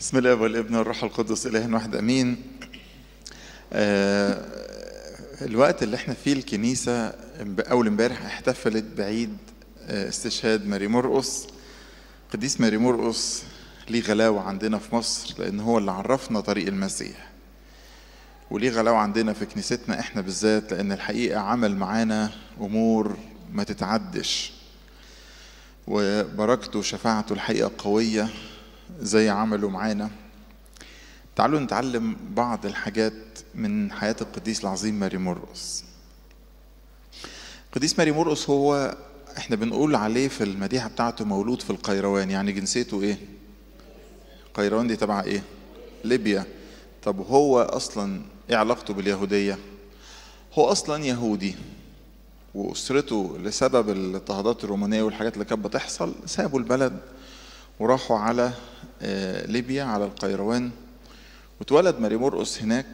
بسم الله والابن والروح القدس اله واحد امين آه الوقت اللي احنا فيه الكنيسه اول امبارح احتفلت بعيد آه، استشهاد ماري مرقص قديس ماري مرقص ليه غلاوه عندنا في مصر لان هو اللي عرفنا طريق المسيح وليه غلاوه عندنا في كنيستنا احنا بالذات لان الحقيقه عمل معانا امور ما تتعدش وبركته وشفاعته الحقيقه قويه زي عملوا معانا تعالوا نتعلم بعض الحاجات من حياة القديس العظيم ماري مرقص القديس ماري مرقص هو احنا بنقول عليه في المديحة بتاعته مولود في القيروان يعني جنسيته ايه القيروان دي تبع ايه ليبيا طب هو اصلا ايه علاقته باليهودية هو اصلا يهودي واسرته لسبب الاضطهادات الرومانيه والحاجات اللي كانت بتحصل سابوا البلد وراحوا على آه، ليبيا على القيروان واتولد ماري مرقس هناك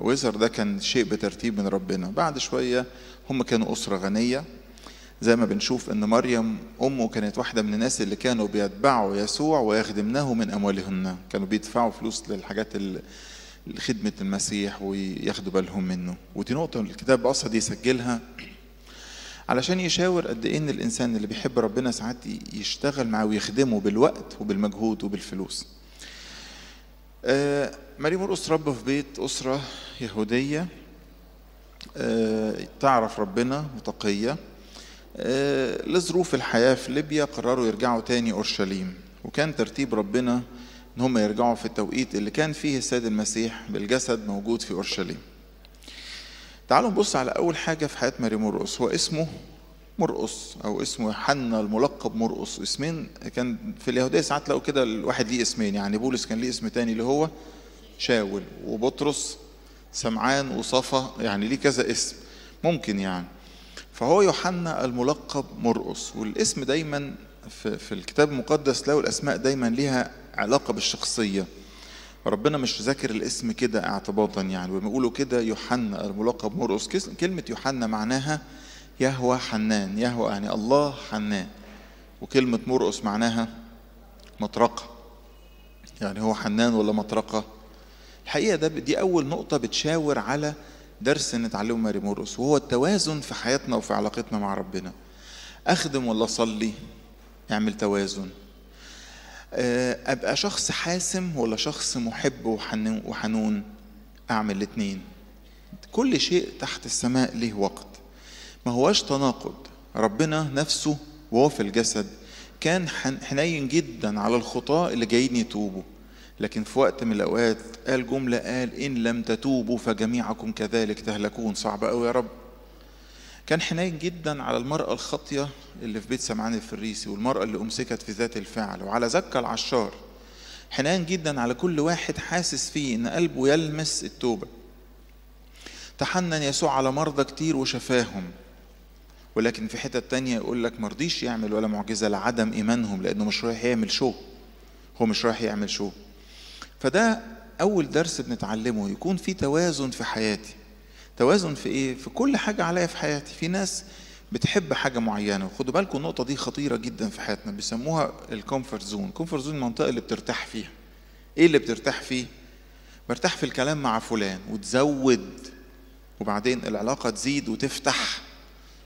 ويزر ده كان شيء بترتيب من ربنا بعد شوية هم كانوا أسرة غنية زي ما بنشوف ان مريم امه كانت واحده من الناس اللي كانوا بيتبعوا يسوع ويخدمناه من اموالهن كانوا بيدفعوا فلوس للحاجات لخدمة المسيح وياخدوا بالهم منه ودي نقطه الكتاب اصلا يسجلها علشان يشاور قد ايه ان الانسان اللي بيحب ربنا ساعات يشتغل معاه ويخدمه بالوقت وبالمجهود وبالفلوس آه، مريم مرقص رب في بيت أسرة يهودية آه، تعرف ربنا وتقية آه، لظروف الحياة في ليبيا قرروا يرجعوا تاني أورشليم وكان ترتيب ربنا إن هم يرجعوا في التوقيت اللي كان فيه السيد المسيح بالجسد موجود في أورشليم تعالوا نبص على أول حاجة في حياة مريم مرقص هو اسمه مرقص أو اسمه يوحنا الملقب مرقص اسمين كان في اليهودية ساعات لقوا كده الواحد ليه اسمين يعني بولس كان ليه اسم تاني اللي هو شاول وبطرس سمعان وصفا يعني ليه كذا اسم ممكن يعني فهو يوحنا الملقب مرقص والاسم دايما في الكتاب المقدس له الأسماء دايما ليها علاقة بالشخصية ربنا مش ذاكر الاسم كده اعتباطا يعني ويقولوا كده يوحنا الملقب مرقس كلمة يوحنا معناها يهوى حنان يهوى يعني الله حنان وكلمة مرقس معناها مطرقة يعني هو حنان ولا مطرقة الحقيقة ده دي أول نقطة بتشاور على درس نتعلمه ماري مرقس وهو التوازن في حياتنا وفي علاقتنا مع ربنا أخدم ولا أصلي اعمل توازن آه، ابقى شخص حاسم ولا شخص محب وحنون اعمل الاثنين كل شيء تحت السماء له وقت ما هواش تناقض ربنا نفسه وهو في الجسد كان حنين جدا على الخطاة اللي جايين يتوبوا لكن في وقت من الأوقات قال جملة قال إن لم تتوبوا فجميعكم كذلك تهلكون صعب أوي يا رب كان حنين جدا على المرأة الخاطية اللي في بيت سمعان الفريسي والمرأة اللي أمسكت في ذات الفعل وعلى زكا العشار حنين جدا على كل واحد حاسس فيه إن قلبه يلمس التوبة تحنن يسوع على مرضى كتير وشفاهم ولكن في حتة تانية يقول لك مرضيش يعمل ولا معجزة لعدم إيمانهم لأنه مش رايح يعمل شو هو مش رايح يعمل شو فده أول درس بنتعلمه يكون في توازن في حياتي توازن في ايه؟ في كل حاجه عليا في حياتي، في ناس بتحب حاجه معينه وخدوا بالكم النقطه دي خطيره جدا في حياتنا بيسموها الكومفورت زون الكومفورت زون المنطقه اللي بترتاح فيها ايه اللي بترتاح فيه برتاح في الكلام مع فلان وتزود وبعدين العلاقه تزيد وتفتح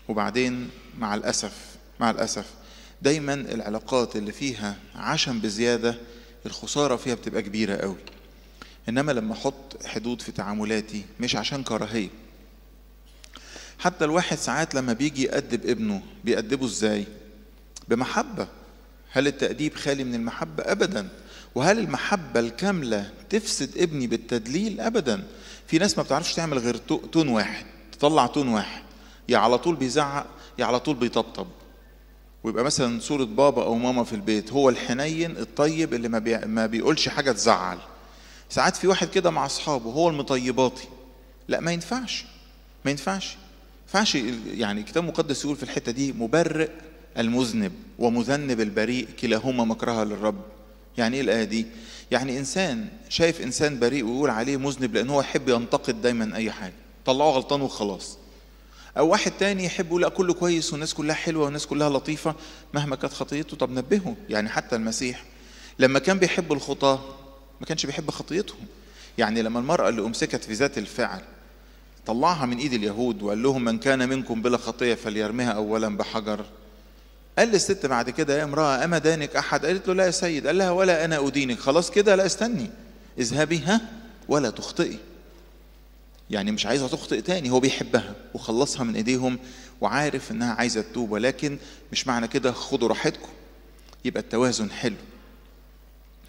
وبعدين مع الاسف مع الاسف دايما العلاقات اللي فيها عشم بزياده الخساره فيها بتبقى كبيره قوي انما لما احط حدود في تعاملاتي مش عشان كراهيه حتى الواحد ساعات لما بيجي يأدب ابنه بيأدبه ازاي بمحبه هل التأديب خالي من المحبه ابدا وهل المحبة الكاملة تفسد ابني بالتدليل؟ أبدا. في ناس ما بتعرفش تعمل غير تون واحد، تطلع تون واحد. يا على طول بيزعق يا على طول بيطبطب. ويبقى مثلا صورة بابا أو ماما في البيت، هو الحنين الطيب اللي ما, ما بيقولش حاجة تزعل. ساعات في واحد كده مع اصحابه هو المطيباتي لا ما ينفعش ما ينفعش ينفعش يعني الكتاب المقدس يقول في الحته دي مبرئ المذنب ومذنب البريء كلاهما مكرها للرب يعني ايه الايه دي يعني انسان شايف انسان بريء ويقول عليه مذنب لان هو يحب ينتقد دايما اي حاجه طلعه غلطان وخلاص او واحد تاني يحب يقول لا كله كويس والناس كلها حلوه والناس كلها لطيفه مهما كانت خطيته طب نبهه يعني حتى المسيح لما كان بيحب الخطاه ما كانش بيحب خطيتهم يعني لما المرأة اللي أمسكت في ذات الفعل طلعها من إيد اليهود وقال لهم من كان منكم بلا خطية فليرمها أولا بحجر قال للست بعد كده يا امرأة أما دانك أحد قالت له لا يا سيد قال لها ولا أنا أدينك خلاص كده لا استني اذهبي ها ولا تخطئي يعني مش عايزها تخطئ تاني هو بيحبها وخلصها من ايديهم وعارف انها عايزه تتوب ولكن مش معنى كده خدوا راحتكم يبقى التوازن حلو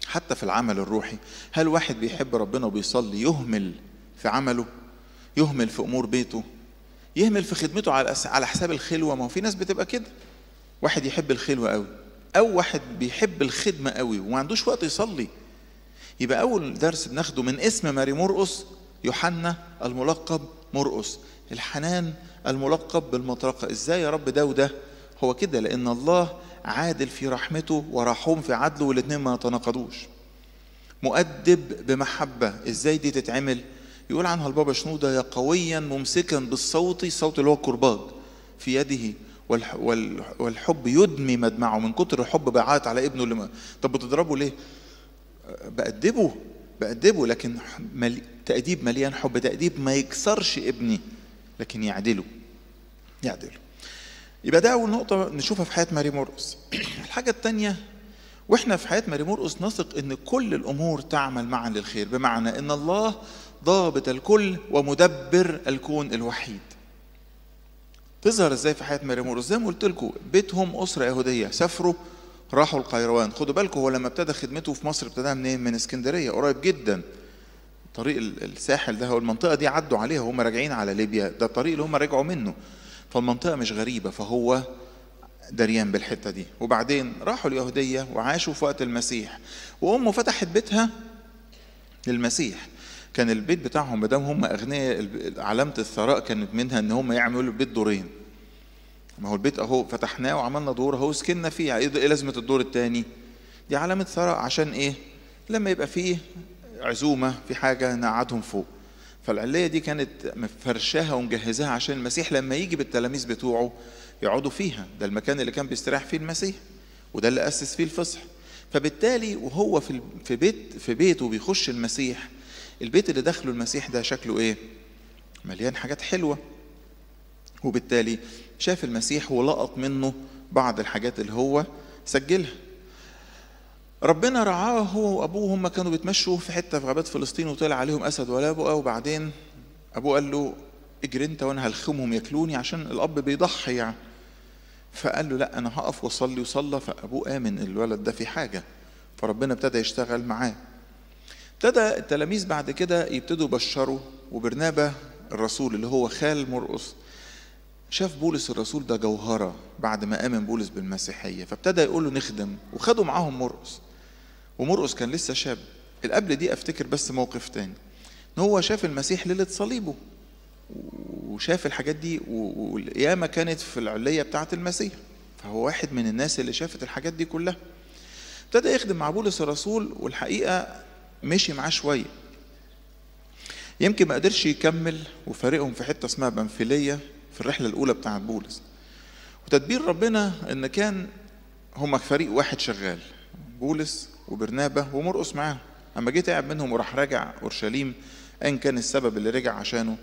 حتى في العمل الروحي هل واحد بيحب ربنا وبيصلي يهمل في عمله يهمل في امور بيته يهمل في خدمته على على حساب الخلوه ما هو في ناس بتبقى كده واحد يحب الخلوه قوي او واحد بيحب الخدمه قوي وما عندوش وقت يصلي يبقى اول درس بناخده من اسم ماري مرقص يوحنا الملقب مرقص الحنان الملقب بالمطرقه ازاي يا رب ده وده هو كده لان الله عادل في رحمته ورحوم في عدله والاثنين ما يتناقضوش مؤدب بمحبة ازاي دي تتعمل يقول عنها البابا شنودة يا قويا ممسكا بالصوت الصوت اللي هو الكرباج في يده والحب يدمي مدمعه من كتر الحب بيعيط على ابنه اللي ما طب بتضربه ليه؟ بأدبه بأدبه لكن ملي... تأديب مليان حب تأديب ما يكسرش ابني لكن يعدله يعدله يبقى ده أول نقطة نشوفها في حياة ماري مرقس الحاجة الثانية واحنا في حياة ماري مرقس نثق ان كل الامور تعمل معا للخير بمعنى ان الله ضابط الكل ومدبر الكون الوحيد تظهر ازاي في حياة ماري مرقس زي ما قلت لكم بيتهم اسرة يهودية سافروا راحوا القيروان خدوا بالكم هو لما ابتدى خدمته في مصر ابتداها منين من اسكندرية قريب جدا طريق الساحل ده هو المنطقة دي عدوا عليها وهم راجعين على ليبيا ده الطريق اللي هم رجعوا منه فالمنطقة مش غريبة فهو دريان بالحتة دي وبعدين راحوا اليهودية وعاشوا في وقت المسيح وأمه فتحت بيتها للمسيح كان البيت بتاعهم ما دام هم اغنياء علامه الثراء كانت منها ان هم يعملوا البيت دورين ما هو البيت اهو فتحناه وعملنا دور اهو سكننا فيه ايه لازمه الدور الثاني دي علامه ثراء عشان ايه لما يبقى فيه عزومه في حاجه نقعدهم فوق فالعلية دي كانت مفرشاها ومجهزاها عشان المسيح لما يجي بالتلاميذ بتوعه يقعدوا فيها ده المكان اللي كان بيستريح فيه المسيح وده اللي أسس فيه الفصح فبالتالي وهو في في بيت في بيته بيخش المسيح البيت اللي دخله المسيح ده شكله ايه؟ مليان حاجات حلوه وبالتالي شاف المسيح ولقط منه بعض الحاجات اللي هو سجلها ربنا رعاه هو وابوه هما كانوا بيتمشوا في حته في غابات فلسطين وطلع عليهم اسد ولا بقى وبعدين ابوه قال له اجري انت وانا هلخمهم ياكلوني عشان الاب بيضحي يعني فقال له لا انا هقف واصلي وصلى فابوه امن الولد ده في حاجه فربنا ابتدى يشتغل معاه ابتدى التلاميذ بعد كده يبتدوا يبشروا وبرنابا الرسول اللي هو خال مرقص شاف بولس الرسول ده جوهره بعد ما امن بولس بالمسيحيه فابتدى يقول له نخدم وخدوا معاهم مرقص ومرقس كان لسه شاب القبل دي افتكر بس موقف تاني ان هو شاف المسيح ليله صليبه وشاف الحاجات دي والقيامه كانت في العليه بتاعه المسيح فهو واحد من الناس اللي شافت الحاجات دي كلها ابتدى يخدم مع بولس الرسول والحقيقه مشي معاه شويه يمكن ما قدرش يكمل وفارقهم في حته اسمها بنفيليه في الرحله الاولى بتاعه بولس وتدبير ربنا ان كان هما فريق واحد شغال بولس وبرنابة ومرقص معاهم أما جه تعب منهم وراح راجع أورشليم أيا كان السبب اللي رجع عشانه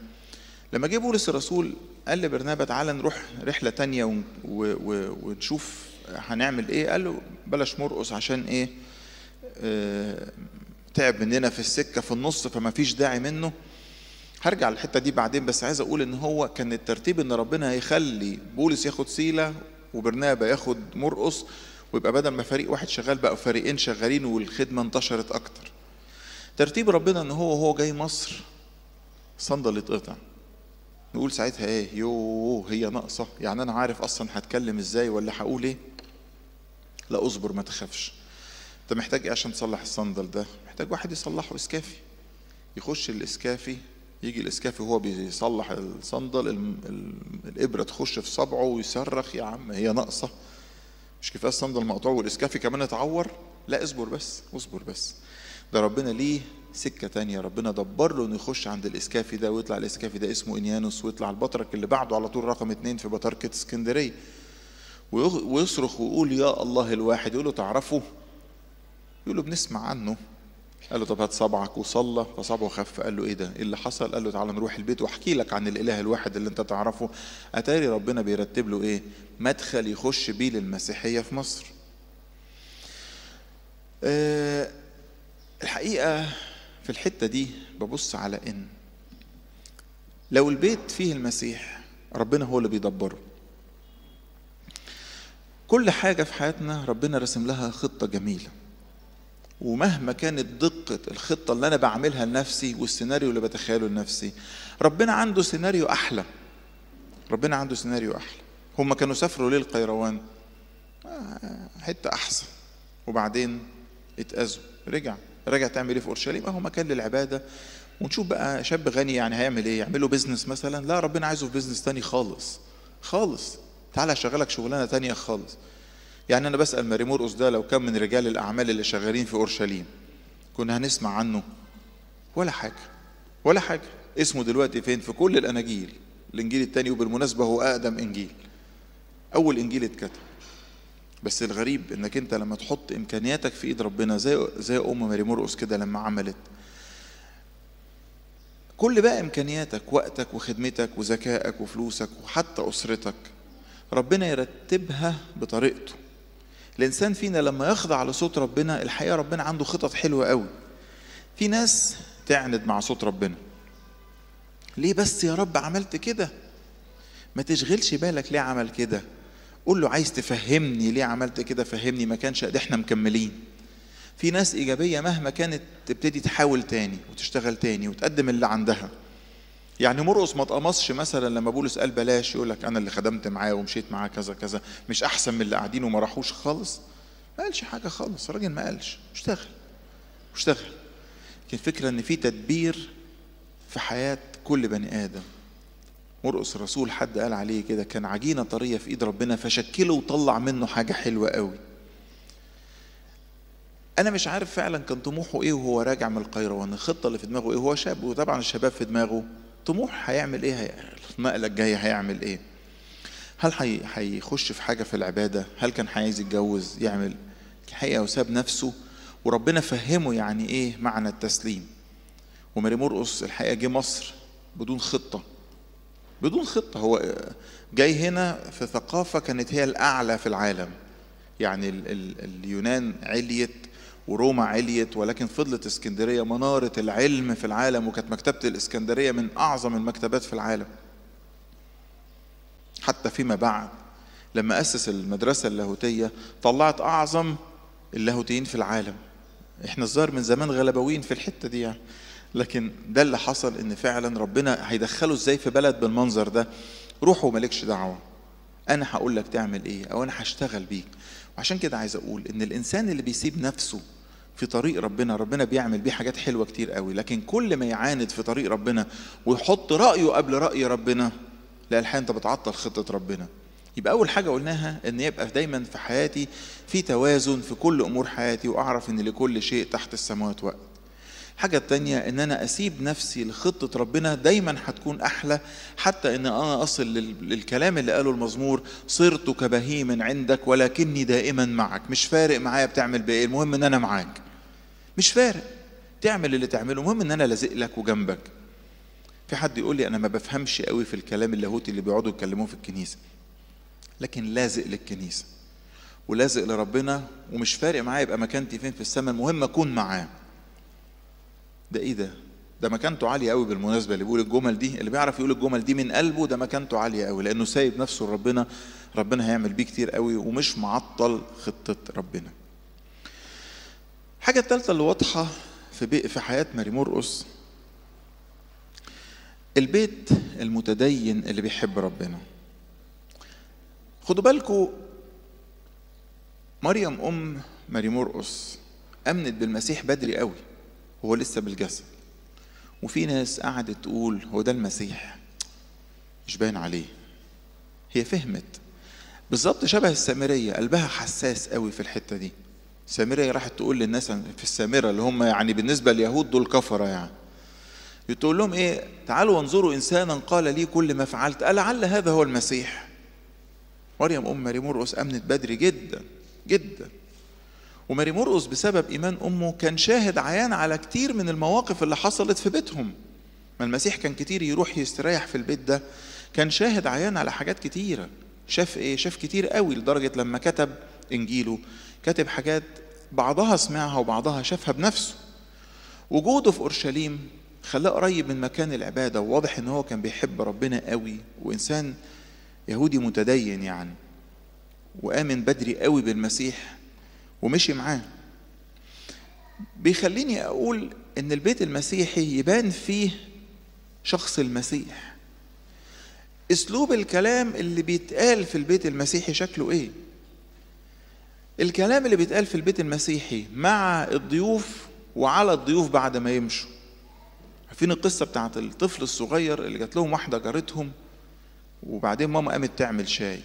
لما جه بولس الرسول قال لبرنابة تعالى نروح رحلة تانية ونشوف هنعمل إيه قال له بلاش مرقص عشان إيه آه تعب مننا في السكة في النص فما فيش داعي منه هرجع للحتة دي بعدين بس عايز أقول إن هو كان الترتيب إن ربنا هيخلي بولس ياخد سيلة وبرنابة ياخد مرقص ويبقى بدل ما فريق واحد شغال بقى فريقين شغالين والخدمه انتشرت اكتر ترتيب ربنا ان هو وهو جاي مصر صندل يتقطع نقول ساعتها ايه يوه هي ناقصه يعني انا عارف اصلا هتكلم ازاي ولا هقول ايه لا اصبر ما تخافش انت محتاج ايه عشان تصلح الصندل ده محتاج واحد يصلحه اسكافي يخش الاسكافي يجي الاسكافي وهو بيصلح الصندل الابره تخش في صبعه ويصرخ يا عم هي ناقصه مش كفايه الصمد المقطوع والاسكافي كمان اتعور لا اصبر بس اصبر بس ده ربنا ليه سكه تانية ربنا دبر له انه يخش عند الاسكافي ده ويطلع الاسكافي ده اسمه انيانوس ويطلع البطرك اللي بعده على طول رقم اتنين في بطركه اسكندريه ويصرخ ويقول يا الله الواحد يقول له تعرفه يقول له بنسمع عنه قال له طب هات صبعك وصلى فصبعه خف قال له ايه ده ايه اللي حصل قال له تعالى نروح البيت واحكي لك عن الاله الواحد اللي انت تعرفه اتاري ربنا بيرتب له ايه مدخل يخش بيه للمسيحيه في مصر آه، الحقيقه في الحته دي ببص على ان لو البيت فيه المسيح ربنا هو اللي بيدبره كل حاجه في حياتنا ربنا رسم لها خطه جميله ومهما كانت دقة الخطة اللي أنا بعملها لنفسي والسيناريو اللي بتخيله لنفسي ربنا عنده سيناريو أحلى ربنا عنده سيناريو أحلى هما كانوا سافروا ليه القيروان آه، حتة أحسن وبعدين اتأذوا رجع رجع تعمل ايه في اورشليم هو مكان للعباده ونشوف بقى شاب غني يعني هيعمل ايه يعمل له بيزنس مثلا لا ربنا عايزه في بيزنس تاني خالص خالص تعالى اشغلك شغلانه تانية خالص يعني أنا بسأل ماريمورقس ده لو كان من رجال الأعمال اللي شغالين في أورشليم كنا هنسمع عنه ولا حاجة ولا حاجة اسمه دلوقتي فين في كل الأناجيل الإنجيل الثاني وبالمناسبة هو أقدم إنجيل أول إنجيل اتكتب بس الغريب انك انت لما تحط امكانياتك في ايد ربنا زي زي ام ماري مرقس كده لما عملت كل بقى امكانياتك وقتك وخدمتك وذكائك وفلوسك وحتى اسرتك ربنا يرتبها بطريقته الانسان فينا لما يخضع لصوت ربنا الحقيقه ربنا عنده خطط حلوه قوي في ناس تعند مع صوت ربنا ليه بس يا رب عملت كده ما تشغلش بالك ليه عمل كده قول له عايز تفهمني ليه عملت كده فهمني ما كانش قد احنا مكملين في ناس ايجابيه مهما كانت تبتدي تحاول تاني وتشتغل تاني وتقدم اللي عندها يعني مرقص ما اتقمصش مثلا لما بولس قال بلاش يقول لك انا اللي خدمت معاه ومشيت معاه كذا كذا مش احسن من اللي قاعدين وما راحوش خالص ما قالش حاجه خالص الراجل ما قالش اشتغل اشتغل لكن الفكره ان في تدبير في حياه كل بني ادم مرقص الرسول حد قال عليه كده كان عجينه طريه في ايد ربنا فشكله وطلع منه حاجه حلوه قوي انا مش عارف فعلا كان طموحه ايه وهو راجع من القيروان الخطه اللي في دماغه ايه هو شاب وطبعا الشباب في دماغه طموح هيعمل ايه المقلة الجاية هيعمل ايه هل هيخش في حاجة في العبادة هل كان عايز يتجوز يعمل الحقيقة وساب نفسه وربنا فهمه يعني ايه معنى التسليم وماري مرقص الحقيقة جه مصر بدون خطة بدون خطة هو جاي هنا في ثقافة كانت هي الأعلى في العالم يعني اليونان عليت وروما عليت ولكن فضلت اسكندريه مناره العلم في العالم وكانت مكتبه الاسكندريه من اعظم المكتبات في العالم. حتى فيما بعد لما اسس المدرسه اللاهوتيه طلعت اعظم اللاهوتيين في العالم. احنا الظاهر من زمان غلبويين في الحته دي يعني. لكن ده اللي حصل ان فعلا ربنا هيدخله ازاي في بلد بالمنظر ده؟ روحوا مالكش دعوه. انا هقول لك تعمل ايه او انا هشتغل بيك عشان كده عايز اقول ان الانسان اللي بيسيب نفسه في طريق ربنا ربنا بيعمل بيه حاجات حلوه كتير قوي لكن كل ما يعاند في طريق ربنا ويحط رايه قبل راي ربنا لا الحقيقه انت بتعطل خطه ربنا يبقى اول حاجه قلناها ان يبقى دايما في حياتي في توازن في كل امور حياتي واعرف ان لكل شيء تحت السماوات وقت الحاجة التانية ان انا اسيب نفسي لخطة ربنا دايما هتكون احلى حتى ان انا اصل للكلام اللي قاله المزمور صرت كبهيم عندك ولكني دائما معك مش فارق معايا بتعمل بايه المهم ان انا معاك مش فارق تعمل اللي تعمله المهم ان انا لازق لك وجنبك في حد يقول لي انا ما بفهمش قوي في الكلام اللاهوتي اللي بيقعدوا يتكلموه في الكنيسه لكن لازق للكنيسه ولازق لربنا ومش فارق معايا يبقى مكانتي فين في السماء المهم اكون معاه ده ايه ده ده مكانته عاليه قوي بالمناسبه اللي بيقول الجمل دي اللي بيعرف يقول الجمل دي من قلبه ده مكانته عاليه قوي لانه سايب نفسه لربنا ربنا هيعمل بيه كتير قوي ومش معطل خطه ربنا الحاجه الثالثه اللي واضحه في في حياه ماري مرقص البيت المتدين اللي بيحب ربنا خدوا بالكم مريم ام ماري مرقص امنت بالمسيح بدري قوي هو لسه بالجسد وفي ناس قعدت تقول هو ده المسيح مش باين عليه هي فهمت بالظبط شبه السامرية قلبها حساس قوي في الحتة دي السامرية راحت تقول للناس في السامرة اللي هم يعني بالنسبة لليهود دول كفرة يعني بتقول لهم ايه تعالوا وانظروا انسانا قال لي كل ما فعلت ألعل هذا هو المسيح مريم أم مريم مرقس أمنت بدري جدا جدا وماري مرقص بسبب إيمان أمه كان شاهد عيان على كتير من المواقف اللي حصلت في بيتهم ما المسيح كان كتير يروح يستريح في البيت ده كان شاهد عيان على حاجات كتيرة شاف إيه شاف كتير قوي لدرجة لما كتب إنجيله كتب حاجات بعضها سمعها وبعضها شافها بنفسه وجوده في أورشليم خلاه قريب من مكان العبادة وواضح إن هو كان بيحب ربنا قوي وإنسان يهودي متدين يعني وآمن بدري قوي بالمسيح ومشي معاه بيخليني أقول إن البيت المسيحي يبان فيه شخص المسيح أسلوب الكلام اللي بيتقال في البيت المسيحي شكله إيه الكلام اللي بيتقال في البيت المسيحي مع الضيوف وعلى الضيوف بعد ما يمشوا عارفين القصة بتاعت الطفل الصغير اللي جات لهم واحدة جارتهم وبعدين ماما قامت تعمل شاي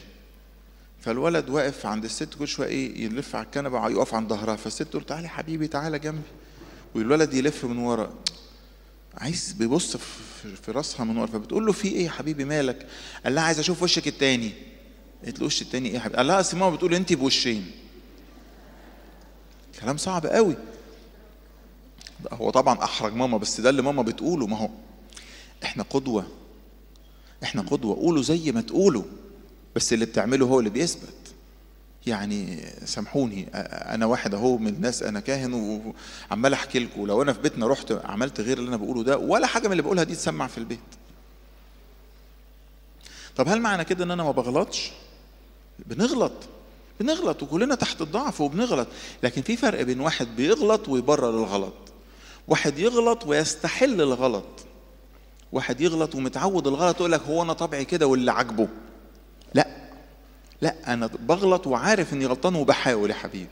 فالولد واقف عند الست كل شويه ايه يلف على الكنبه يقف عند ظهرها فالست تقول تعالى حبيبي تعالى جنبي والولد يلف من ورا عايز بيبص في راسها من ورا فبتقول له في ايه يا حبيبي مالك؟ قال لها عايز اشوف وشك التاني قالت له وش التاني ايه يا حبيبي؟ قال لها اصل ماما بتقول انت بوشين كلام صعب قوي هو طبعا احرج ماما بس ده اللي ماما بتقوله ما هو احنا قدوه احنا قدوه قولوا زي ما تقولوا بس اللي بتعمله هو اللي بيثبت يعني سامحوني انا واحد اهو من الناس انا كاهن وعمال احكي لكم لو انا في بيتنا رحت عملت غير اللي انا بقوله ده ولا حاجه من اللي بقولها دي تسمع في البيت طب هل معنى كده ان انا ما بغلطش بنغلط بنغلط وكلنا تحت الضعف وبنغلط لكن في فرق بين واحد بيغلط ويبرر الغلط واحد يغلط ويستحل الغلط واحد يغلط ومتعود الغلط يقول لك هو انا طبعي كده واللي عاجبه لا لا انا بغلط وعارف اني غلطان وبحاول يا حبيبي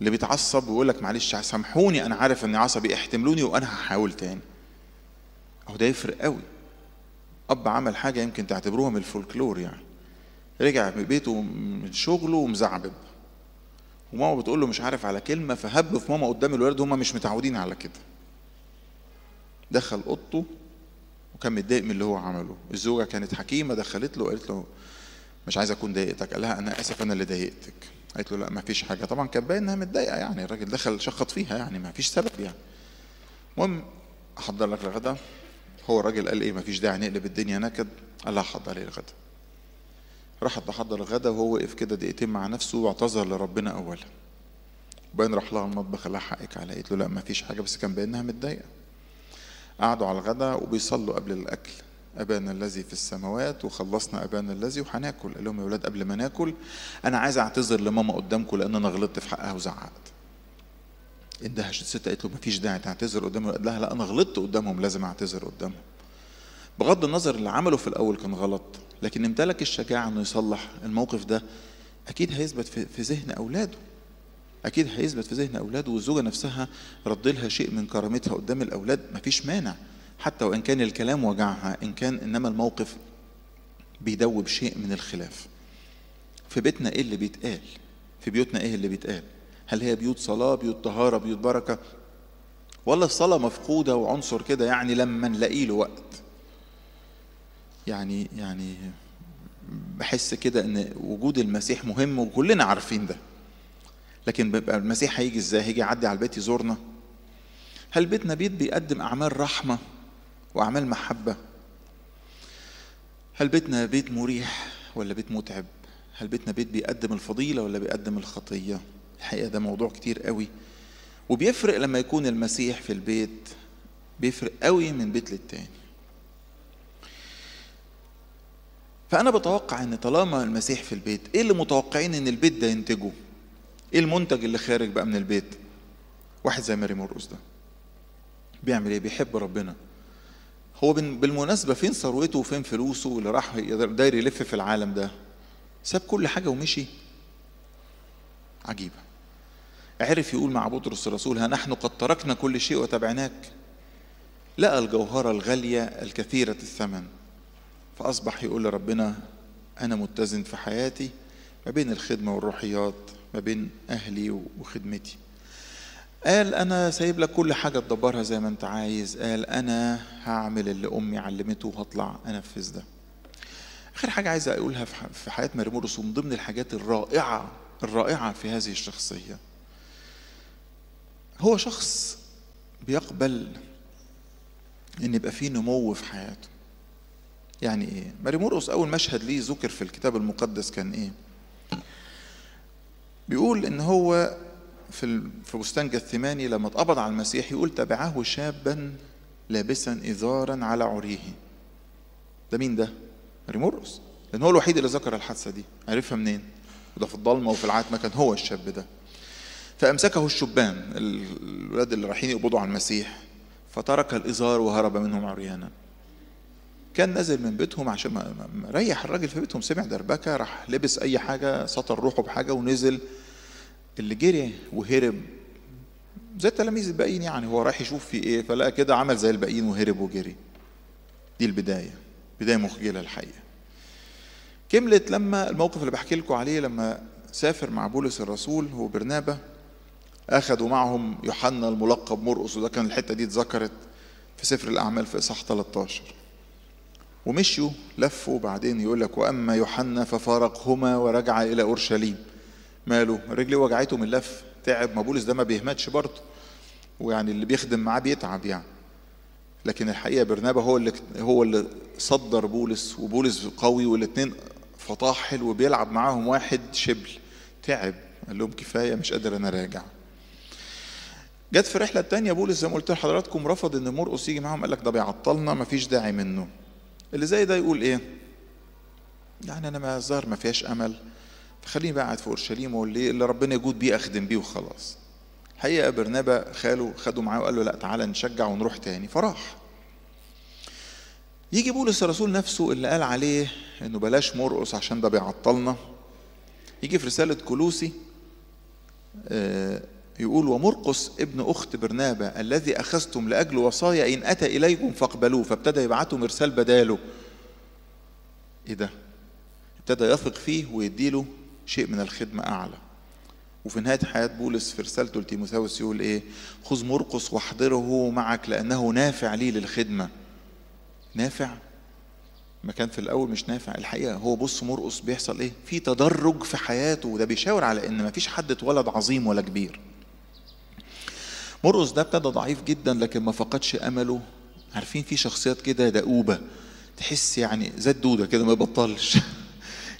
اللي بيتعصب ويقول لك معلش سامحوني انا عارف اني عصبي احتملوني وانا هحاول تاني اهو ده يفرق قوي اب عمل حاجه يمكن تعتبروها من الفولكلور يعني رجع من بيته من شغله ومزعبب وماما بتقول له مش عارف على كلمه فهب في ماما قدام الولاد هم مش متعودين على كده دخل اوضته وكان متضايق من اللي هو عمله الزوجه كانت حكيمه دخلت له وقالت له مش عايز اكون ضايقتك قال لها انا اسف انا اللي ضايقتك قالت له لا ما فيش حاجه طبعا كان باين انها متضايقه يعني الراجل دخل شخط فيها يعني ما فيش سبب يعني المهم احضر لك الغدا هو الراجل قال ايه ما فيش داعي نقلب الدنيا نكد قال لها احضر لي الغدا راحت تحضر الغدا وهو وقف كده دقيقتين مع نفسه واعتذر لربنا اولا وبعدين راح لها المطبخ قال لها حقك على قالت له لا ما فيش حاجه بس كان باين انها متضايقه قعدوا على الغداء وبيصلوا قبل الأكل أبانا الذي في السماوات وخلصنا أبانا الذي وهناكل قال لهم يا اولاد قبل ما ناكل أنا عايز أعتذر لماما قدامكم لأن أنا غلطت في حقها وزعقت اندهشت الست قالت له مفيش داعي تعتذر قدامهم قال لها لا أنا غلطت قدامهم لازم أعتذر قدامهم بغض النظر اللي عمله في الأول كان غلط لكن امتلك الشجاعة إنه يصلح الموقف ده أكيد هيثبت في ذهن أولاده اكيد هيثبت في ذهن اولاده والزوجه نفسها رد لها شيء من كرامتها قدام الاولاد مفيش مانع حتى وان كان الكلام وجعها ان كان انما الموقف بيدوب شيء من الخلاف في بيتنا ايه اللي بيتقال في بيوتنا ايه اللي بيتقال هل هي بيوت صلاه بيوت طهاره بيوت بركه ولا الصلاه مفقوده وعنصر كده يعني لما نلاقي له وقت يعني يعني بحس كده ان وجود المسيح مهم وكلنا عارفين ده لكن بيبقى المسيح هيجي ازاي؟ هيجي يعدي على البيت يزورنا؟ هل بيتنا بيت بيقدم أعمال رحمة وأعمال محبة؟ هل بيتنا بيت مريح ولا بيت متعب؟ هل بيتنا بيت بيقدم الفضيلة ولا بيقدم الخطية؟ الحقيقة ده موضوع كتير قوي وبيفرق لما يكون المسيح في البيت بيفرق قوي من بيت للتاني فأنا بتوقع إن طالما المسيح في البيت إيه اللي متوقعين إن البيت ده ينتجه؟ ايه المنتج اللي خارج بقى من البيت واحد زي ماري مرقص ده بيعمل ايه بيحب ربنا هو بالمناسبه فين ثروته وفين فلوسه اللي راح داير يلف في العالم ده ساب كل حاجه ومشي عجيبه عرف يقول مع بطرس الرسول ها نحن قد تركنا كل شيء وتبعناك لقى الجوهرة الغالية الكثيرة الثمن فأصبح يقول لربنا أنا متزن في حياتي ما بين الخدمة والروحيات ما بين أهلي وخدمتي قال أنا سايب لك كل حاجة تدبرها زي ما أنت عايز قال أنا هعمل اللي أمي علمته وهطلع أنفذ ده آخر حاجة عايز أقولها في حياة مريمورس ومن ضمن الحاجات الرائعة الرائعة في هذه الشخصية هو شخص بيقبل ان يبقى فيه نمو في حياته يعني ايه ماري مرقس اول مشهد ليه ذكر في الكتاب المقدس كان ايه بيقول ان هو في في بستان جثماني لما اتقبض على المسيح يقول تبعه شابا لابسا ازارا على عريه ده مين ده؟ ريمورس لان هو الوحيد اللي ذكر الحادثه دي عرفها منين؟ وده في الضلمه وفي العتمه كان هو الشاب ده فامسكه الشبان الولاد اللي رايحين يقبضوا على المسيح فترك الازار وهرب منهم عريانا كان نازل من بيتهم عشان مريح الراجل في بيتهم سمع دربكه راح لبس اي حاجه سطر روحه بحاجه ونزل اللي جري وهرب زي التلاميذ الباقيين يعني هو رايح يشوف في ايه فلقى كده عمل زي الباقيين وهرب وجري دي البدايه بدايه مخجله الحقيقه كملت لما الموقف اللي بحكي لكم عليه لما سافر مع بولس الرسول وبرنابه اخذوا معهم يوحنا الملقب مرقص وده كان الحته دي اتذكرت في سفر الاعمال في اصحاح 13 ومشوا لفوا بعدين يقول لك واما يوحنا ففارقهما ورجع الى اورشليم ماله رجلي وجعته من اللف تعب ما بولس ده ما بيهمدش برضه ويعني اللي بيخدم معاه بيتعب يعني لكن الحقيقه برنابا هو اللي هو اللي صدر بولس وبولس قوي والاثنين فطاحل وبيلعب معاهم واحد شبل تعب قال لهم كفايه مش قادر انا راجع جت في الرحله الثانيه بولس زي ما قلت لحضراتكم رفض ان مرقس يجي معاهم قال لك ده بيعطلنا مفيش داعي منه اللي زي ده يقول ايه يعني انا ما الظاهر ما فيهاش امل فخليني بقى قاعد في اورشليم واللي اللي ربنا يجود بيه اخدم بيه وخلاص الحقيقه برنابا خاله خده معاه وقال له لا تعالى نشجع ونروح تاني فراح يجي بولس الرسول نفسه اللي قال عليه انه بلاش مرقص عشان ده بيعطلنا يجي في رساله كلوسي آه يقول ومرقس ابن أخت برنابة الذي أخذتم لأجل وصايا إن أتى إليكم فاقبلوه فابتدى يبعتوا مرسال بداله إيه ده؟ ابتدى يثق فيه ويديله شيء من الخدمة أعلى وفي نهاية حياة بولس في رسالته لتيموثاوس يقول إيه؟ خذ مرقس واحضره معك لأنه نافع لي للخدمة نافع ما كان في الاول مش نافع الحقيقه هو بص مرقص بيحصل ايه في تدرج في حياته وده بيشاور على ان ما فيش حد اتولد عظيم ولا كبير مرقس ده ابتدى ضعيف جدا لكن ما فقدش امله عارفين في شخصيات كده دؤوبه تحس يعني زي الدوده كده ما يبطلش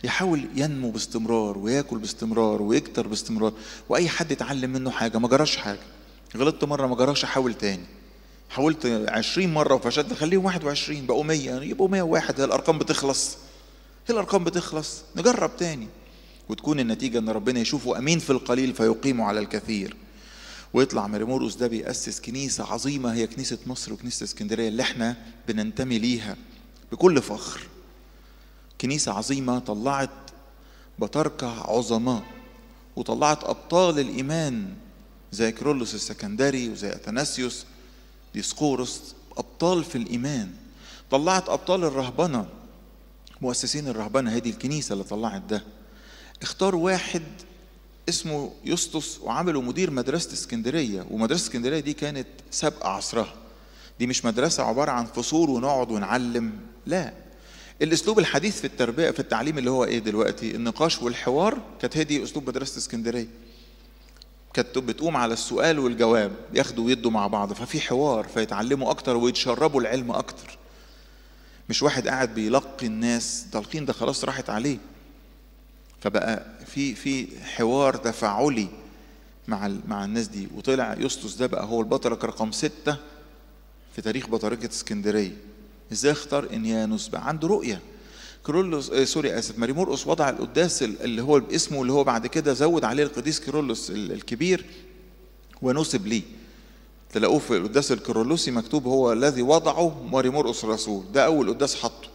يحاول ينمو باستمرار وياكل باستمرار ويكتر باستمرار واي حد يتعلم منه حاجه ما جراش حاجه غلطت مره ما جراش احاول تاني حاولت 20 مره وفشلت خليهم 21 بقوا 100 يعني يبقوا 101 هي الارقام بتخلص هي الارقام بتخلص نجرب تاني وتكون النتيجه ان ربنا يشوفه امين في القليل فيقيمه على الكثير ويطلع مريمورقس ده بيأسس كنيسة عظيمة هي كنيسة مصر وكنيسة اسكندرية اللي احنا بننتمي ليها بكل فخر كنيسة عظيمة طلعت بطاركة عظماء وطلعت أبطال الإيمان زي كرولوس السكندري وزي أثناسيوس ديسقورس أبطال في الإيمان طلعت أبطال الرهبنة مؤسسين الرهبنة هذه الكنيسة اللي طلعت ده اختار واحد اسمه يسطس وعمله مدير مدرسة اسكندرية ومدرسة اسكندرية دي كانت سابقة عصرها دي مش مدرسة عبارة عن فصول ونقعد ونعلم لا الاسلوب الحديث في التربيه في التعليم اللي هو ايه دلوقتي النقاش والحوار كانت هي دي اسلوب مدرسه اسكندريه كانت بتقوم على السؤال والجواب ياخدوا ويدوا مع بعض ففي حوار فيتعلموا اكتر ويتشربوا العلم اكتر مش واحد قاعد بيلقي الناس تلقين ده خلاص راحت عليه فبقى في في حوار تفاعلي مع مع الناس دي وطلع يسطس ده بقى هو البطرك رقم ستة في تاريخ بطاركة اسكندرية ازاي اختار انيانوس بقى عنده رؤية كرولوس آه سوري اسف مريمورقس وضع القداس اللي هو باسمه اللي هو بعد كده زود عليه القديس كرولوس الكبير ونسب ليه تلاقوه في القداس الكرولوسي مكتوب هو الذي وضعه مريمورقس الرسول ده اول قداس حطه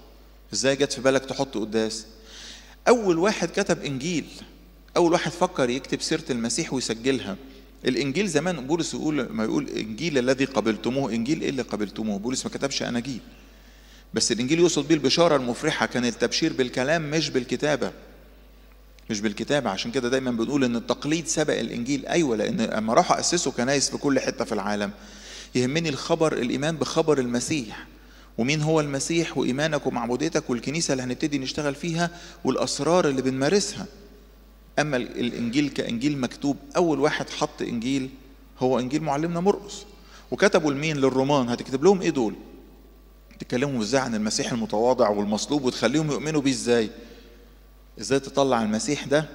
ازاي جت في بالك تحط قداس أول واحد كتب إنجيل أول واحد فكر يكتب سيرة المسيح ويسجلها الانجيل زمان بولس يقول ما يقول انجيل الذي قبلتموه انجيل ايه اللي قبلتموه بولس ما كتبش اناجيل بس الانجيل يقصد بيه البشاره المفرحه كان التبشير بالكلام مش بالكتابه مش بالكتابه عشان كده دايما بنقول ان التقليد سبق الانجيل ايوه لان لما راحوا اسسوا كنايس في كل حته في العالم يهمني الخبر الايمان بخبر المسيح ومين هو المسيح وإيمانك ومعبوديتك والكنيسة اللي هنبتدي نشتغل فيها والأسرار اللي بنمارسها أما الإنجيل كإنجيل مكتوب أول واحد حط إنجيل هو إنجيل معلمنا مرقس وكتبوا لمين للرومان هتكتب لهم إيه دول تكلموا إزاي عن المسيح المتواضع والمصلوب وتخليهم يؤمنوا بيه إزاي إزاي تطلع المسيح ده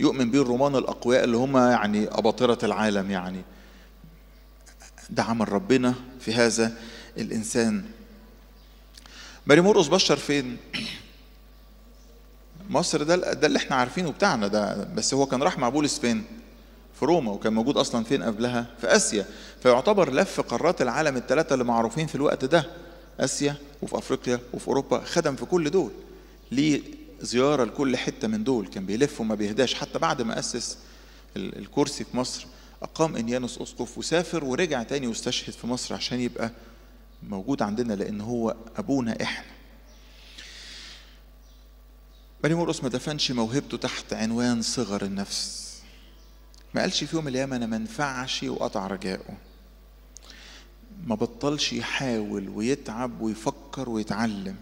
يؤمن بيه الرومان الأقوياء اللي هم يعني أباطرة العالم يعني ده عمل ربنا في هذا الإنسان ماري مرقص بشر فين؟ مصر ده ده اللي احنا عارفينه بتاعنا ده بس هو كان راح مع بولس فين؟ في روما وكان موجود اصلا فين قبلها؟ في اسيا فيعتبر لف قارات العالم الثلاثه اللي معروفين في الوقت ده اسيا وفي افريقيا وفي اوروبا خدم في كل دول ليه زياره لكل حته من دول كان بيلف وما بيهداش حتى بعد ما اسس الكرسي في مصر اقام انيانوس اسقف وسافر ورجع تاني واستشهد في مصر عشان يبقى موجود عندنا لأن هو أبونا إحنا بني مرقس ما دفنش موهبته تحت عنوان صغر النفس ما قالش في يوم الأيام أنا ما انفعش وقطع رجائه ما بطلش يحاول ويتعب ويفكر ويتعلم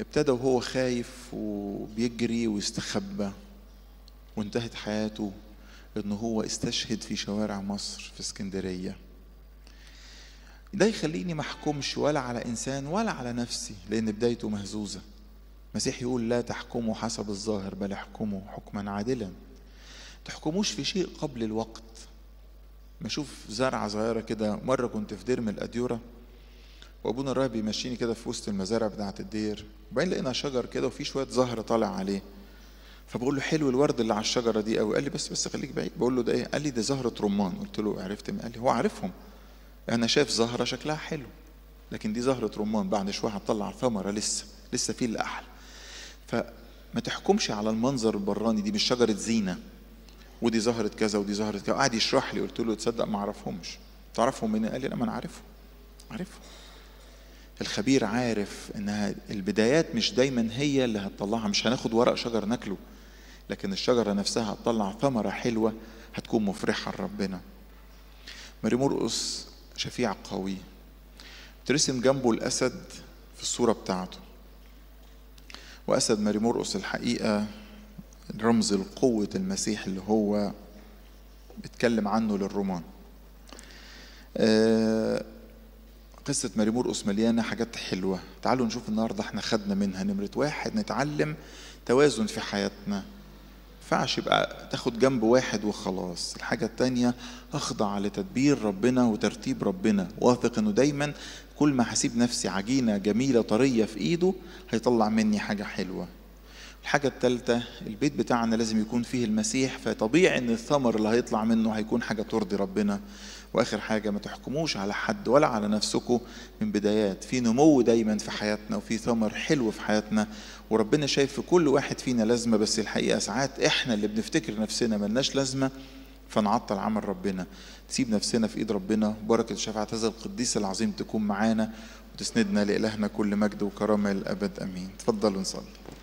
ابتدى وهو خايف وبيجري ويستخبى وانتهت حياته ان هو استشهد في شوارع مصر في اسكندريه ده يخليني ما احكمش ولا على انسان ولا على نفسي لان بدايته مهزوزه المسيح يقول لا تحكموا حسب الظاهر بل احكموا حكما عادلا تحكموش في شيء قبل الوقت بشوف زرعة صغيرة كده مرة كنت في دير من الأديورة وأبونا الراهب بيمشيني كده في وسط المزارع بتاعة الدير وبعدين لقينا شجر كده وفي شوية زهر طالع عليه فبقول له حلو الورد اللي على الشجرة دي قوي قال لي بس بس خليك بعيد بقول له ده إيه قال لي ده زهرة رمان قلت له عرفت قال لي هو عارفهم انا شايف زهره شكلها حلو لكن دي زهره رمان بعد شويه هتطلع ثمره لسه لسه في اللي احلى فما تحكمش على المنظر البراني دي مش شجره زينه ودي زهره كذا ودي زهره كذا قعد يشرح لي قلت له تصدق ما اعرفهمش تعرفهم من قال لي لا ما انا عارفهم عارفهم الخبير عارف انها البدايات مش دايما هي اللي هتطلعها مش هناخد ورق شجر ناكله لكن الشجره نفسها هتطلع ثمره حلوه هتكون مفرحه لربنا مريم مرقص شفيع قوي ترسم جنبه الأسد في الصورة بتاعته وأسد ماري مرقص الحقيقة رمز القوة المسيح اللي هو بيتكلم عنه للرومان آه، قصة ماري مرقص مليانة حاجات حلوة تعالوا نشوف النهاردة احنا خدنا منها نمرة واحد نتعلم توازن في حياتنا ينفعش يبقى تاخد جنب واحد وخلاص الحاجة التانية أخضع لتدبير ربنا وترتيب ربنا واثق أنه دايما كل ما هسيب نفسي عجينة جميلة طرية في إيده هيطلع مني حاجة حلوة الحاجة التالتة البيت بتاعنا لازم يكون فيه المسيح فطبيعي ان الثمر اللي هيطلع منه هيكون حاجة ترضي ربنا واخر حاجه ما تحكموش على حد ولا على نفسكم من بدايات في نمو دايما في حياتنا وفي ثمر حلو في حياتنا وربنا شايف في كل واحد فينا لازمه بس الحقيقه ساعات احنا اللي بنفتكر نفسنا ملناش لازمه فنعطل عمل ربنا نسيب نفسنا في ايد ربنا بركه شفاعه هذا القديس العظيم تكون معانا وتسندنا لالهنا كل مجد وكرامه للابد امين تفضلوا نصلي